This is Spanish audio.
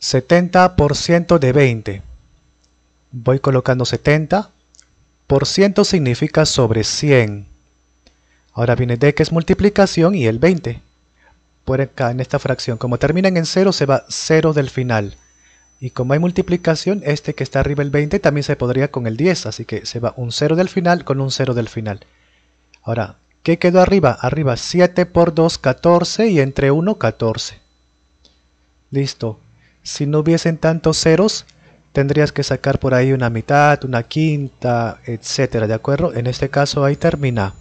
70% de 20. Voy colocando 70. Por ciento significa sobre 100. Ahora viene D que es multiplicación y el 20. Por acá en esta fracción, como terminan en 0 se va 0 del final. Y como hay multiplicación, este que está arriba el 20 también se podría con el 10, así que se va un 0 del final con un 0 del final. Ahora, ¿qué quedó arriba? Arriba 7 por 2, 14 y entre 1, 14. Listo si no hubiesen tantos ceros, tendrías que sacar por ahí una mitad, una quinta, etcétera, ¿de acuerdo? En este caso ahí termina.